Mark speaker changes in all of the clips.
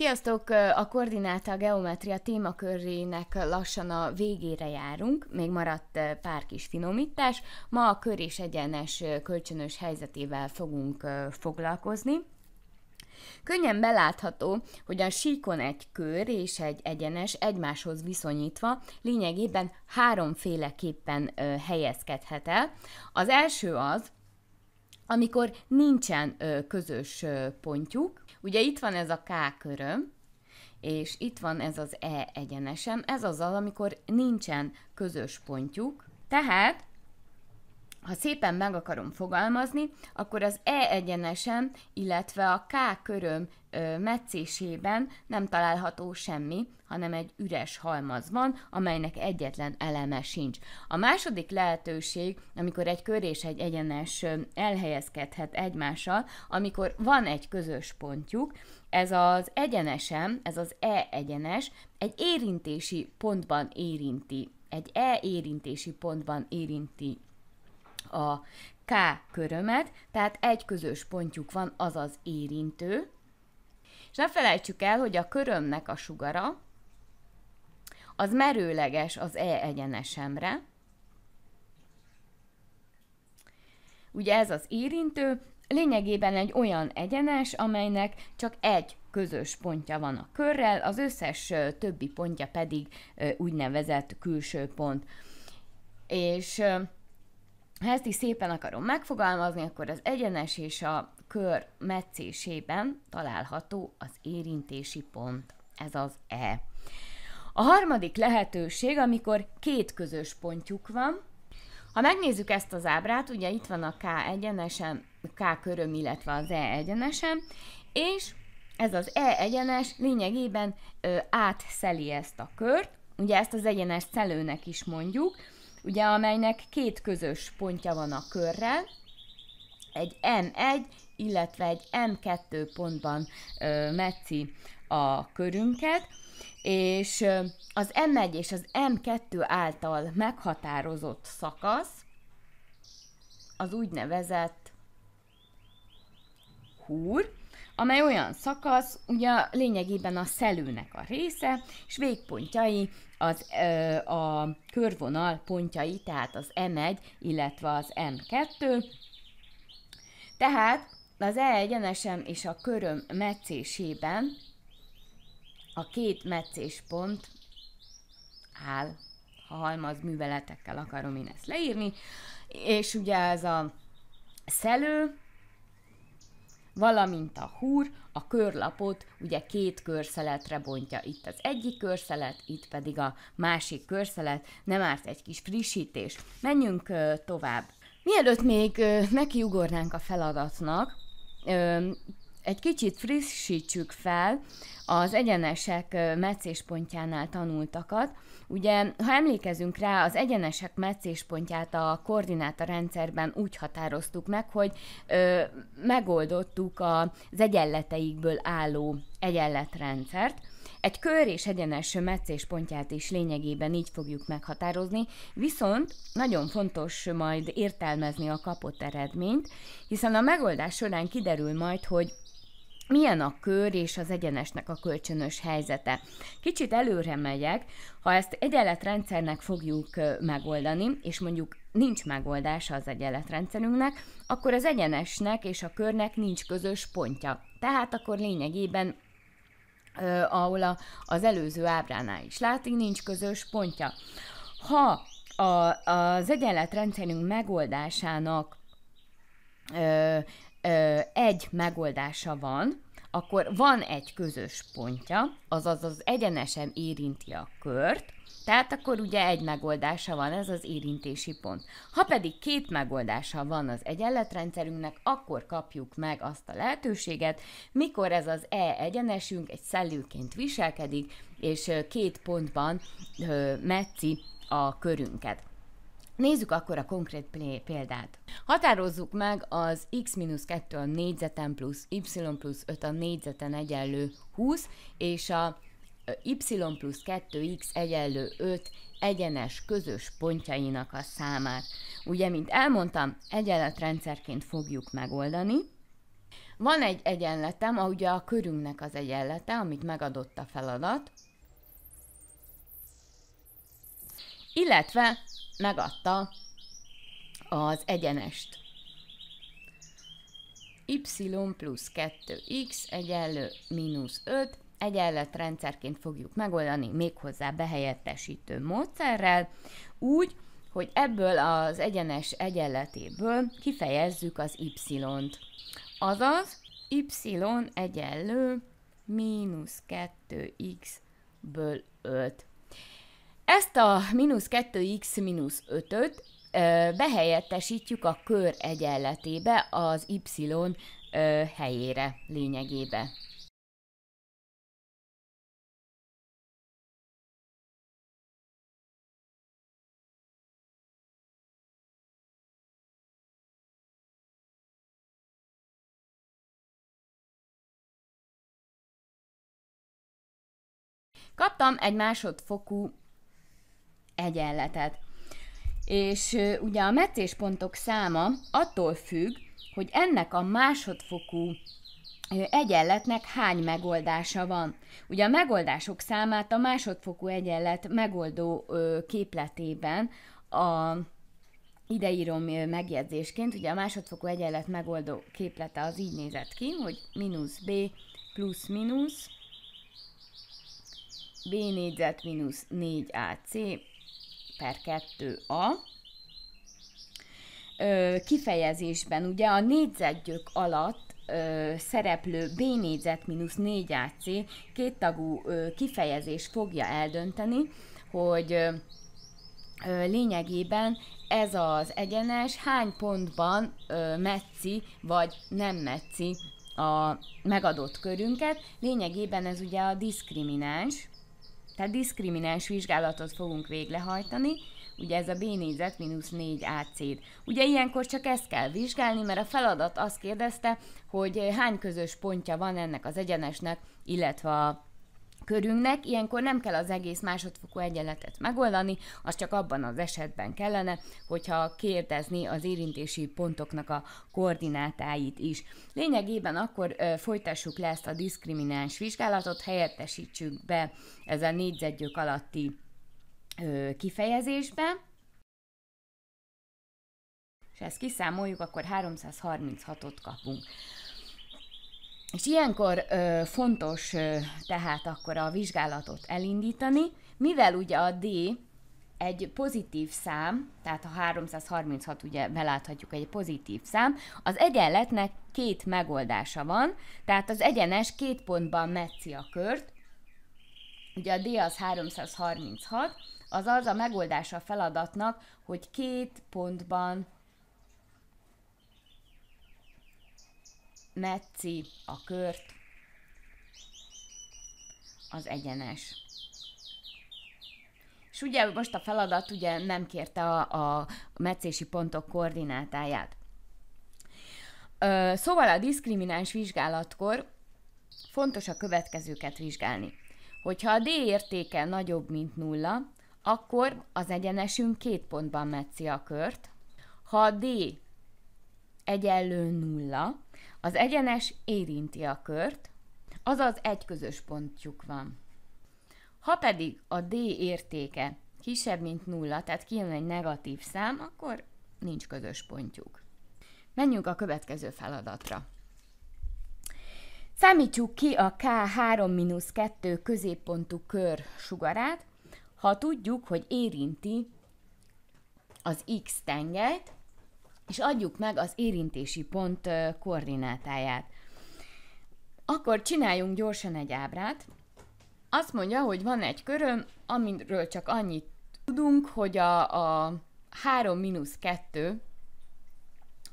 Speaker 1: Sziasztok! A koordináta geometria témakörének lassan a végére járunk, még maradt pár kis finomítás. Ma a kör és egyenes kölcsönös helyzetével fogunk foglalkozni. Könnyen belátható, hogy a síkon egy kör és egy egyenes egymáshoz viszonyítva lényegében háromféleképpen helyezkedhet el. Az első az, amikor nincsen közös pontjuk, Ugye itt van ez a K köröm, és itt van ez az E egyenesem, ez az, amikor nincsen közös pontjuk, tehát ha szépen meg akarom fogalmazni, akkor az E egyenesen, illetve a K köröm ö, meccésében nem található semmi, hanem egy üres halmaz van, amelynek egyetlen eleme sincs. A második lehetőség, amikor egy kör és egy egyenes elhelyezkedhet egymással, amikor van egy közös pontjuk, ez az egyenesem, ez az E egyenes, egy érintési pontban érinti, egy E érintési pontban érinti a K körömet, tehát egy közös pontjuk van, azaz érintő. És ne felejtsük el, hogy a körömnek a sugara az merőleges az E egyenesemre. Ugye ez az érintő lényegében egy olyan egyenes, amelynek csak egy közös pontja van a körrel, az összes többi pontja pedig úgynevezett külső pont. És ha ezt is szépen akarom megfogalmazni, akkor az egyenes és a kör meccésében található az érintési pont. Ez az E. A harmadik lehetőség, amikor két közös pontjuk van. Ha megnézzük ezt az ábrát, ugye itt van a K egyenesen, K köröm, illetve az E egyenesen, és ez az E egyenes lényegében ö, átszeli ezt a kört, ugye ezt az egyenes szelőnek is mondjuk, ugye amelynek két közös pontja van a körrel, egy M1, illetve egy M2 pontban ö, metszi a körünket, és az M1 és az M2 által meghatározott szakasz az úgynevezett húr, amely olyan szakasz, ugye lényegében a szelőnek a része, és végpontjai az, ö, a körvonal pontjai, tehát az M1, illetve az M2. Tehát az E egyenesem és a köröm meccésében a két meccéspont áll, ha halmaz műveletekkel akarom én ezt leírni, és ugye ez a szelő, valamint a húr a körlapot ugye két körszeletre bontja. Itt az egyik körszelet, itt pedig a másik körszelet. Nem árt egy kis frissítés. Menjünk ö, tovább. Mielőtt még ö, nekiugornánk a feladatnak, ö, egy kicsit frissítsük fel az egyenesek meccéspontjánál tanultakat. Ugye, ha emlékezünk rá, az egyenesek meccéspontját a koordináta rendszerben úgy határoztuk meg, hogy ö, megoldottuk az egyenleteikből álló egyenletrendszert. Egy kör és egyenes meccéspontját is lényegében így fogjuk meghatározni, viszont nagyon fontos majd értelmezni a kapott eredményt, hiszen a megoldás során kiderül majd, hogy milyen a kör és az egyenesnek a kölcsönös helyzete. Kicsit előre megyek, ha ezt egyenletrendszernek fogjuk megoldani, és mondjuk nincs megoldása az egyenletrendszerünknek, akkor az egyenesnek és a körnek nincs közös pontja. Tehát akkor lényegében ahol a, az előző ábránál is látni, nincs közös pontja. Ha a, az egyenletrendszerünk megoldásának egy megoldása van, akkor van egy közös pontja, azaz az egyenesen érinti a kört, tehát akkor ugye egy megoldása van, ez az érintési pont. Ha pedig két megoldása van az egyenletrendszerünknek, akkor kapjuk meg azt a lehetőséget, mikor ez az E egyenesünk egy szellőként viselkedik, és két pontban ö, metszi a körünket. Nézzük akkor a konkrét példát. Határozzuk meg az x-2 a négyzeten plusz y plusz 5 a négyzeten egyenlő 20, és a y plusz 2x egyenlő 5 egyenes közös pontjainak a számát. Ugye, mint elmondtam, egyenletrendszerként fogjuk megoldani. Van egy egyenletem, a, ugye a körünknek az egyenlete, amit megadott a feladat, illetve megadta az egyenest. y plusz 2x egyenlő mínusz 5 egyenletrendszerként fogjuk megoldani méghozzá behelyettesítő módszerrel, úgy, hogy ebből az egyenes egyenletéből kifejezzük az y-t. Azaz y egyenlő mínusz 2x-ből 5. Ezt a mínusz 2x mínusz 5-öt behelyettesítjük a kör egyenletébe az y helyére, lényegébe. Kaptam egy másodfokú egyenletet. És ugye a meccéspontok száma attól függ, hogy ennek a másodfokú egyenletnek hány megoldása van. Ugye a megoldások számát a másodfokú egyenlet megoldó képletében a ideírom megjegyzésként, ugye a másodfokú egyenlet megoldó képlete az így nézett ki, hogy mínusz b plusz mínusz b négyzet mínusz 4ac per 2a kifejezésben ugye a négyzetgyök alatt ö, szereplő B négyzet mínusz 4 AC kéttagú ö, kifejezés fogja eldönteni, hogy ö, lényegében ez az egyenes hány pontban ö, metzi vagy nem metzi a megadott körünket. Lényegében ez ugye a diszkrimináns, tehát diszkrimináns vizsgálatot fogunk véglehajtani, ugye ez a B négyzet mínusz 4 AC-d. Ugye ilyenkor csak ezt kell vizsgálni, mert a feladat azt kérdezte, hogy hány közös pontja van ennek az egyenesnek, illetve a körünknek, ilyenkor nem kell az egész másodfokú egyenletet megoldani, az csak abban az esetben kellene, hogyha kérdezni az érintési pontoknak a koordinátáit is. Lényegében akkor ö, folytassuk le ezt a diszkrimináns vizsgálatot, helyettesítsük be a négyzetgyök alatti ö, kifejezésbe, és ezt kiszámoljuk, akkor 336-ot kapunk. És ilyenkor ö, fontos ö, tehát akkor a vizsgálatot elindítani, mivel ugye a D egy pozitív szám, tehát a 336 ugye beláthatjuk egy pozitív szám, az egyenletnek két megoldása van, tehát az egyenes két pontban metszi a kört, ugye a D az 336, azaz a megoldása a feladatnak, hogy két pontban metci a kört, az egyenes. És ugye most a feladat ugye nem kérte a, a meccési pontok koordinátáját. Ö, szóval a diszkrimináns vizsgálatkor fontos a következőket vizsgálni. Hogyha a D értéke nagyobb, mint nulla, akkor az egyenesünk két pontban metzi a kört. Ha a D egyenlő nulla, az egyenes érinti a kört, azaz egy közös pontjuk van. Ha pedig a D értéke kisebb, mint nulla, tehát kijön egy negatív szám, akkor nincs közös pontjuk. Menjünk a következő feladatra. Számítsuk ki a K3-2 középpontú kör sugarát, ha tudjuk, hogy érinti az X tengelyt, és adjuk meg az érintési pont koordinátáját. Akkor csináljunk gyorsan egy ábrát. Azt mondja, hogy van egy köröm, amiről csak annyit tudunk, hogy a, a 3-2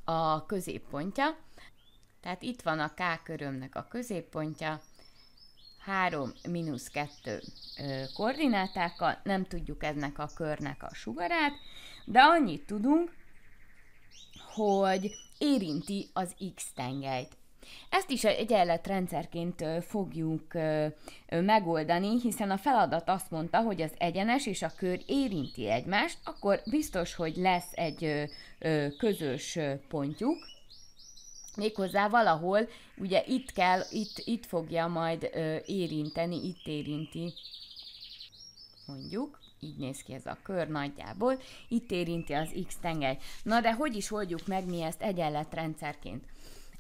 Speaker 1: a középpontja. Tehát itt van a K körömnek a középpontja, 3-2 koordinátákkal, nem tudjuk ennek a körnek a sugarát, de annyit tudunk, hogy érinti az X tengelyt. Ezt is egyenletrendszerként fogjuk megoldani, hiszen a feladat azt mondta, hogy az egyenes és a kör érinti egymást, akkor biztos, hogy lesz egy közös pontjuk, méghozzá valahol, ugye itt kell, itt, itt fogja majd érinteni, itt érinti, mondjuk így néz ki ez a kör nagyjából, itt érinti az X tengely. Na de hogy is oldjuk meg mi ezt egyenletrendszerként?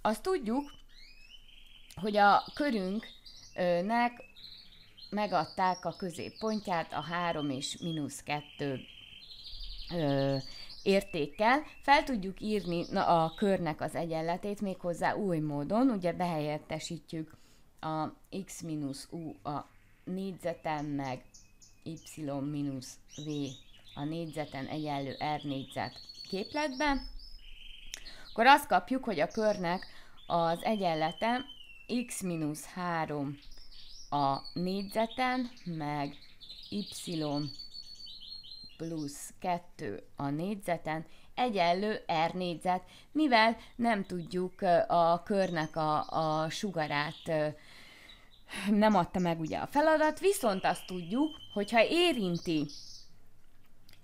Speaker 1: Azt tudjuk, hogy a körünknek megadták a középpontját a 3 és mínusz 2 értékkel. Fel tudjuk írni a körnek az egyenletét méghozzá új módon, ugye behelyettesítjük a x-u a négyzeten meg y-v a négyzeten egyenlő r négyzet képletben, akkor azt kapjuk, hogy a körnek az egyenlete x-3 a négyzeten, meg y plusz 2 a négyzeten egyenlő R négyzet, mivel nem tudjuk a körnek a, a sugarát nem adta meg ugye a feladat, viszont azt tudjuk, hogyha érinti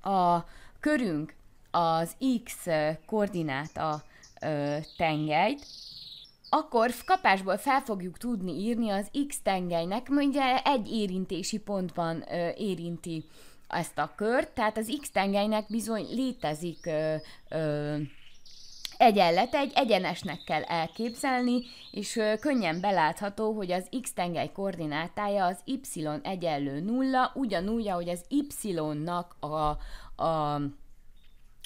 Speaker 1: a körünk az X koordinát a tengelyt, akkor kapásból fel fogjuk tudni írni az X tengelynek, mondja egy érintési pontban érinti ezt a kört, tehát az X tengelynek bizony létezik ö, ö, egyenlet egy egyenesnek kell elképzelni, és könnyen belátható, hogy az x tengely koordinátája az y egyenlő nulla, ugyanúgy, ahogy az y-nak a, a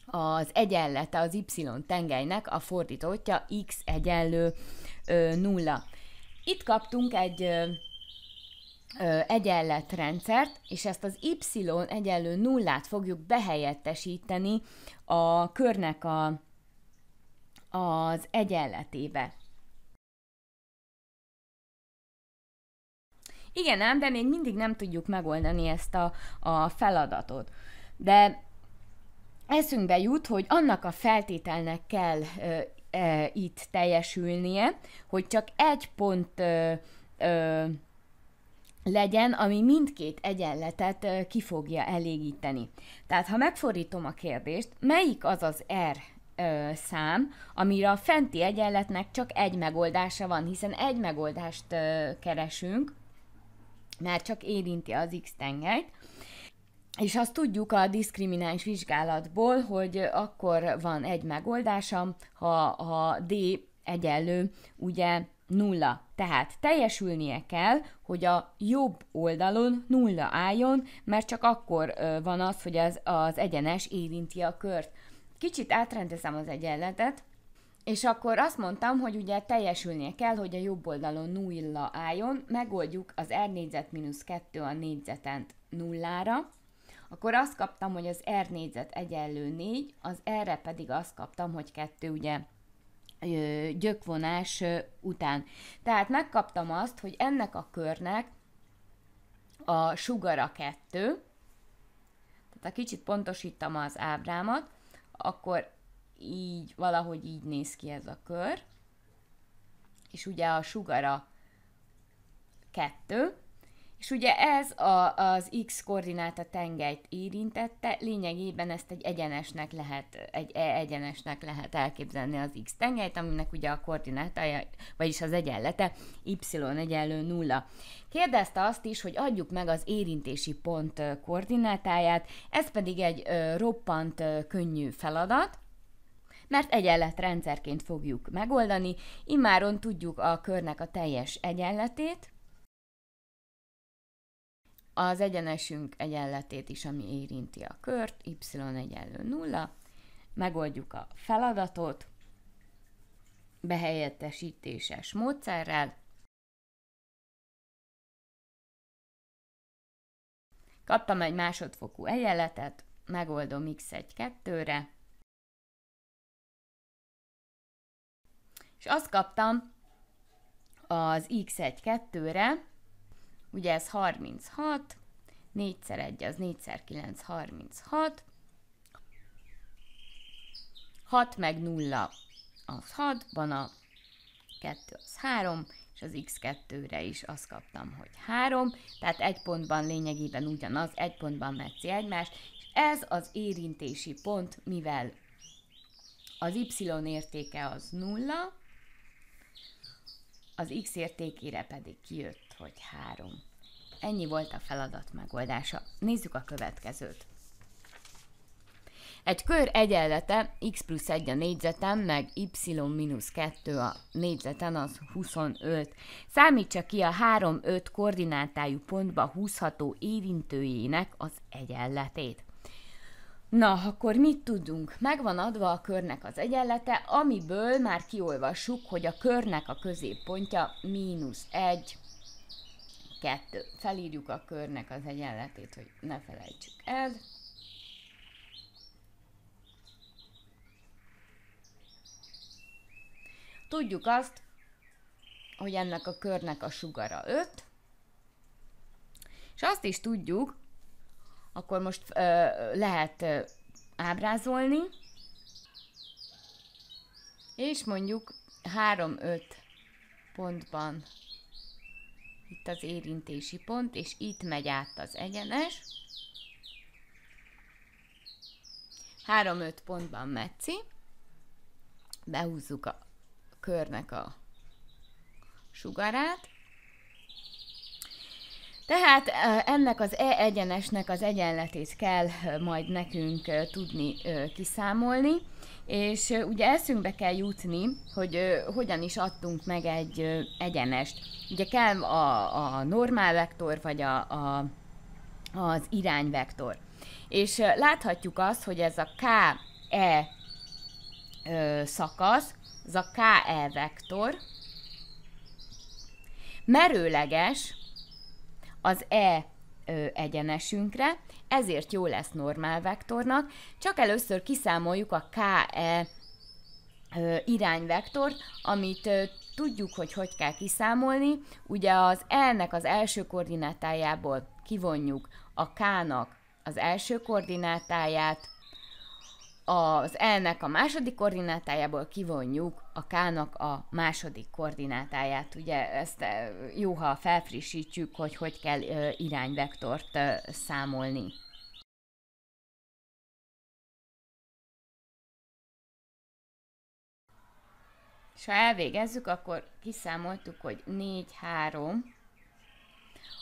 Speaker 1: az egyenlete az y tengelynek a fordítottja x egyenlő ö, nulla. Itt kaptunk egy ö, egyenletrendszert, és ezt az y egyenlő nullát fogjuk behelyettesíteni a körnek a az egyenletébe. Igen ám, de még mindig nem tudjuk megoldani ezt a, a feladatot. De eszünkbe jut, hogy annak a feltételnek kell ö, ö, e, itt teljesülnie, hogy csak egy pont ö, ö, legyen, ami mindkét egyenletet ö, ki fogja elégíteni. Tehát, ha megfordítom a kérdést, melyik az az R ö, szám, amire a fenti egyenletnek csak egy megoldása van, hiszen egy megoldást ö, keresünk, mert csak érinti az x tengelyt, és azt tudjuk a diszkrimináns vizsgálatból, hogy akkor van egy megoldása, ha a D egyenlő ugye nulla. Tehát teljesülnie kell, hogy a jobb oldalon nulla álljon, mert csak akkor van az, hogy az, az egyenes érinti a kört kicsit átrendezem az egyenletet, és akkor azt mondtam, hogy ugye teljesülnie kell, hogy a jobb oldalon nulla álljon, megoldjuk az R négyzet mínusz 2 a négyzeten nullára, akkor azt kaptam, hogy az R négyzet egyenlő 4, az R-re pedig azt kaptam, hogy 2 ugye gyökvonás után. Tehát megkaptam azt, hogy ennek a körnek a sugara 2, tehát a kicsit pontosítam az ábrámat, akkor így valahogy így néz ki ez a kör. És ugye a sugara kettő, és ugye ez a, az x koordináta tengelyt érintette, lényegében ezt egy egyenesnek lehet, egy e egyenesnek lehet elképzelni az x tengelyt, aminek ugye a koordinátája, vagyis az egyenlete y egyenlő nulla. Kérdezte azt is, hogy adjuk meg az érintési pont koordinátáját, ez pedig egy ö, roppant ö, könnyű feladat, mert egyenletrendszerként fogjuk megoldani, immáron tudjuk a körnek a teljes egyenletét, az egyenesünk egyenletét is, ami érinti a kört, y egyenlő 0, megoldjuk a feladatot behelyettesítéses módszerrel, Kaptam egy másodfokú egyenletet, megoldom x1-2-re, és azt kaptam az x1-2-re, ugye ez 36, 4 x 1 az 4 x 9, 36, 6 meg 0 az 6, van a 2 az 3, és az x2-re is azt kaptam, hogy 3, tehát egy pontban lényegében ugyanaz, egy pontban metszi egymást, és ez az érintési pont, mivel az y értéke az 0, az x értékére pedig kijött vagy három. Ennyi volt a feladat megoldása. Nézzük a következőt. Egy kör egyenlete x plusz 1 a négyzeten, meg y mínusz 2 a négyzeten, az 25. Számítsa ki a 3-5 koordinátájú pontba húzható érintőjének az egyenletét. Na, akkor mit tudunk? Megvan adva a körnek az egyenlete, amiből már kiolvassuk, hogy a körnek a középpontja mínusz 1, kettő. Felírjuk a körnek az egyenletét, hogy ne felejtsük el. Tudjuk azt, hogy ennek a körnek a sugara 5, és azt is tudjuk, akkor most ö, lehet ö, ábrázolni, és mondjuk 3-5 pontban itt az érintési pont, és itt megy át az egyenes. 3-5 pontban metszi, behúzzuk a körnek a sugarát, tehát ennek az E egyenesnek az egyenletét kell majd nekünk tudni kiszámolni, és ugye eszünkbe kell jutni, hogy hogyan is adtunk meg egy egyenest. Ugye kell a, a normál vektor, vagy a, a, az irányvektor. És láthatjuk azt, hogy ez a KE szakasz, ez a KE vektor, merőleges, az E egyenesünkre, ezért jó lesz normál vektornak, csak először kiszámoljuk a KE irányvektort, amit tudjuk, hogy hogy kell kiszámolni. Ugye az E-nek az első koordinátájából kivonjuk a K-nak az első koordinátáját, az elnek nek a második koordinátájából kivonjuk a K-nak a második koordinátáját. Ugye ezt e, jó, ha felfrissítjük, hogy hogy kell e, irányvektort e, számolni. És ha elvégezzük, akkor kiszámoltuk, hogy 4, 3,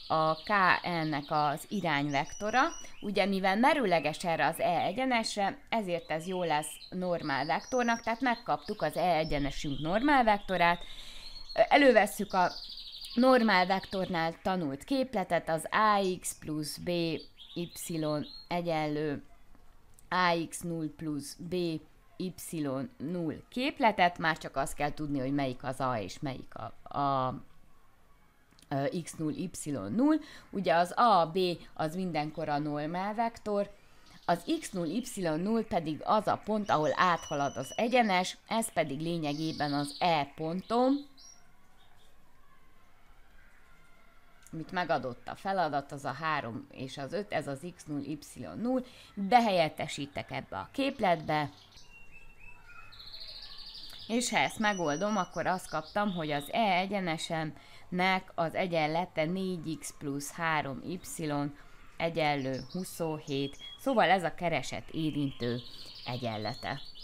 Speaker 1: a kn nek az irányvektora, ugye mivel merőleges erre az E egyenesre, ezért ez jó lesz normál vektornak, tehát megkaptuk az E egyenesünk normál vektorát, elővesszük a normál vektornál tanult képletet, az AX plusz BY egyenlő AX 0 plusz B Y0 képletet, már csak azt kell tudni, hogy melyik az A és melyik a, a x0y0, ugye az a, b az mindenkor a normál vektor, az x0y0 pedig az a pont, ahol áthalad az egyenes, ez pedig lényegében az e pontom, amit megadott a feladat, az a 3 és az 5, ez az x0y0, behelyettesítek ebbe a képletbe, és ha ezt megoldom, akkor azt kaptam, hogy az E egyenesen nek az egyenlete 4x plusz 3y egyenlő 27, szóval ez a kereset érintő egyenlete.